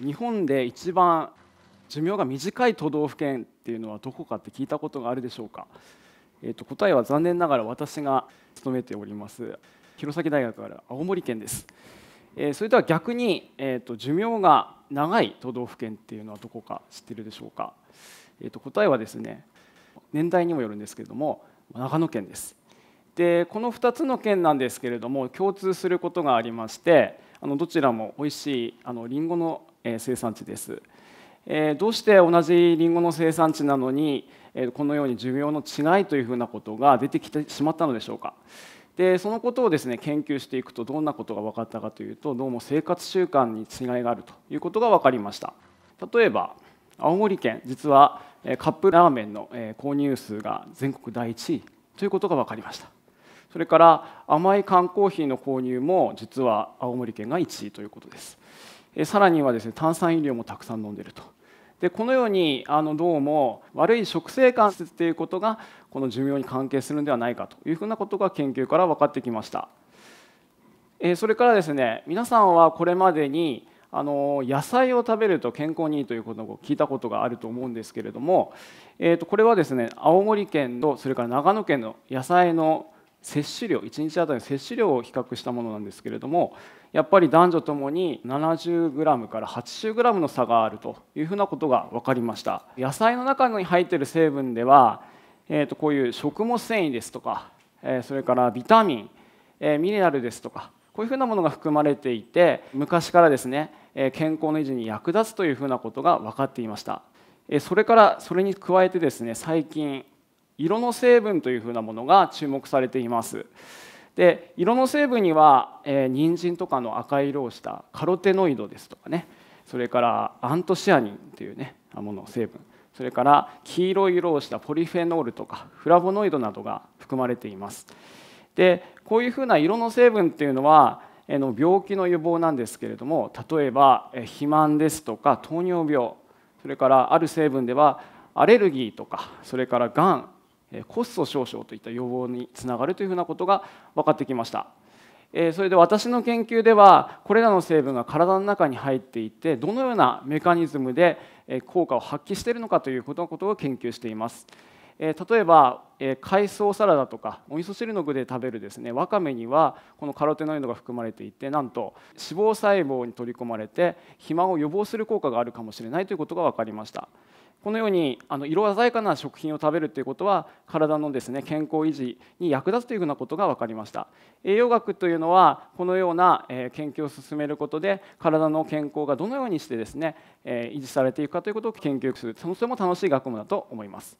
日本で一番寿命が短い都道府県っていうのはどこかって聞いたことがあるでしょうか、えー、と答えは残念ながら私が勤めております弘前大学から青森県です、えー、それでは逆に、えー、と寿命が長い都道府県っていうのはどこか知ってるでしょうか、えー、と答えはですね年代にもよるんですけれども長野県ですでこの2つの県なんですけれども共通することがありましてあのどちらも美味しいあのリンゴの生産地です。どうして同じりんごの生産地なのにこのように寿命の違いというふうなことが出てきてしまったのでしょうか。でそのことをですね研究していくとどんなことが分かったかというとどうも生活習慣に違いがあるということが分かりました例えば青森県実はカップラーメンの購入数が全国第1位ということが分かりましたそれから甘い缶コーヒーの購入も実は青森県が1位ということですさらにはですね炭酸飲料もたくさん飲んでるとでこのようにあのどうも悪い食生活っていうことがこの寿命に関係するんではないかというふうなことが研究から分かってきました、えそれからですね皆さんはこれまでにあの野菜を食べると健康にいいということを聞いたことがあると思うんですけれども、えー、とこれはですね青森県とそれから長野県の野菜の摂取量1日あたりの摂取量を比較したものなんですけれどもやっぱり男女ともに 70g から 80g の差があるというふうなことが分かりました野菜の中に入っている成分では、えー、とこういう食物繊維ですとか、えそれからビタミン、えミネラルですとかこういうふうなものが含まれていて昔からですね健康の維持に役立つというふうなことが分かっていましたそれからそれに加えてですね最近色の成分というふうなものが注目されています。で色の成分には、えー、人参とかの赤色をしたカロテノイドですとかねそれからアントシアニンというねもの成分それから黄色い色をしたポリフェノールとかフラボノイドなどが含まれていますでこういうふうな色の成分っていうのはの病気の予防なんですけれども例えば肥満ですとか糖尿病それからある成分ではアレルギーとかそれからがんコスト少々といった要望につながるというふうなことが分かってきました。それで私の研究ではこれらの成分が体の中に入っていてどのようなメカニズムで効果を発揮しているのかということのことを研究しています。え例えば、え海藻サラダとかお味噌汁の具で食べるですねわかめにはこのカロテノイドが含まれていてなんと脂肪細胞に取り込まれて肥満を予防する効果があるかもしれないということが分かりました。このようにあの色鮮やかな食品を食べるということは体のですね健康維持に役立つというふうなことが分かりました栄養学というのはこのような研究を進めることで体の健康がどのようにしてですね維持されていくかということを研究するそもそも楽しい学問だと思います。